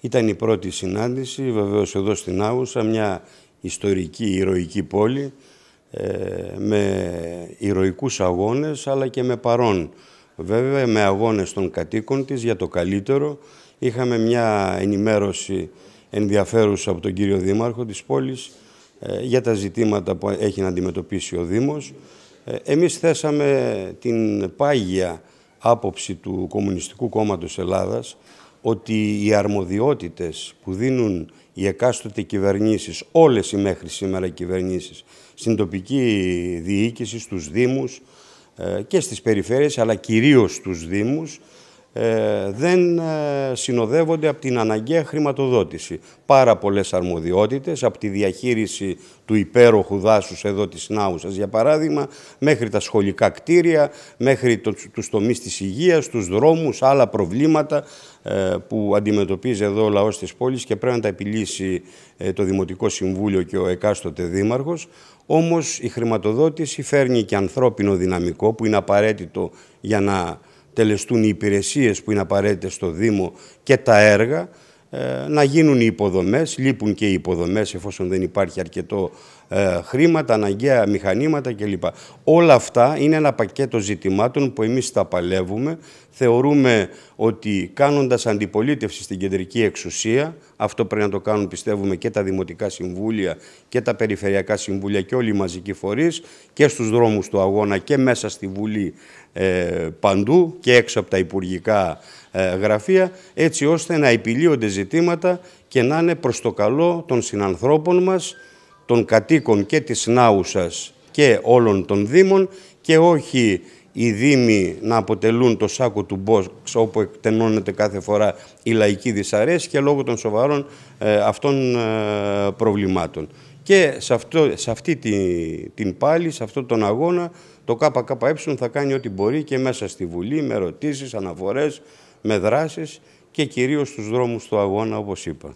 Ήταν η πρώτη συνάντηση, βεβαίως εδώ στην Άγουσα, μια ιστορική, ηρωική πόλη, ε, με ηρωικούς αγώνες, αλλά και με παρόν. Βέβαια, με αγώνες των κατοίκων της για το καλύτερο. Είχαμε μια ενημέρωση ενδιαφέρουσα από τον κύριο Δήμαρχο της πόλης ε, για τα ζητήματα που έχει να αντιμετωπίσει ο Δήμος. Ε, εμείς θέσαμε την πάγια άποψη του Κομμουνιστικού Κόμματος Ελλάδας ότι οι αρμοδιότητες που δίνουν οι εκάστοτε κυβερνήσεις, όλες οι μέχρι σήμερα κυβερνήσεις, στην τοπική διοίκηση, στους Δήμους ε, και στις περιφέρειες, αλλά κυρίως στους Δήμους, ε, δεν ε, συνοδεύονται από την αναγκαία χρηματοδότηση. Πάρα πολλές αρμοδιότητες, από τη διαχείριση του υπέροχου δάσους εδώ της Νάουσας, για παράδειγμα, μέχρι τα σχολικά κτίρια, μέχρι το, τους τομείς της υγείας, τους δρόμους, άλλα προβλήματα ε, που αντιμετωπίζει εδώ ο λαός της πόλης και πρέπει να τα επιλύσει το Δημοτικό Συμβούλιο και ο εκάστοτε Δήμαρχος. Όμως η χρηματοδότηση φέρνει και ανθρώπινο δυναμικό που είναι απαραίτητο για να τελεστούν οι υπηρεσίες που είναι απαραίτητες στο Δήμο και τα έργα ε, να γίνουν οι υποδομές, λείπουν και οι υποδομές εφόσον δεν υπάρχει αρκετό ε, χρήματα, αναγκαία μηχανήματα κλπ. Όλα αυτά είναι ένα πακέτο ζητημάτων που εμείς τα παλεύουμε. Θεωρούμε ότι κάνοντας αντιπολίτευση στην κεντρική εξουσία, αυτό πρέπει να το κάνουν πιστεύουμε και τα Δημοτικά Συμβούλια και τα Περιφερειακά Συμβούλια και όλοι οι μαζικοί φορείς και στους δρόμους του αγώνα και μέσα στη Βουλή ε, παντού και έξω από τα Υπουργικά ε, γραφεία έτσι ώστε να επιλύονται ζητήματα και να είναι προς το καλό των συνανθρώπων μας, των κατοίκων και της Νάουσας και όλων των Δήμων και όχι οι Δήμοι να αποτελούν το σάκο του Μπόξ όπου εκτενώνεται κάθε φορά η λαϊκή δυσαρέσκεια λόγω των σοβαρών ε, αυτών ε, προβλημάτων. Και σε, αυτή την πάλη, σε αυτόν τον αγώνα, το ΚΚΕ θα κάνει ό,τι μπορεί και μέσα στη Βουλή με ερωτήσεις, αναφορές, με δράσεις και κυρίως τους δρόμους του αγώνα όπως είπα.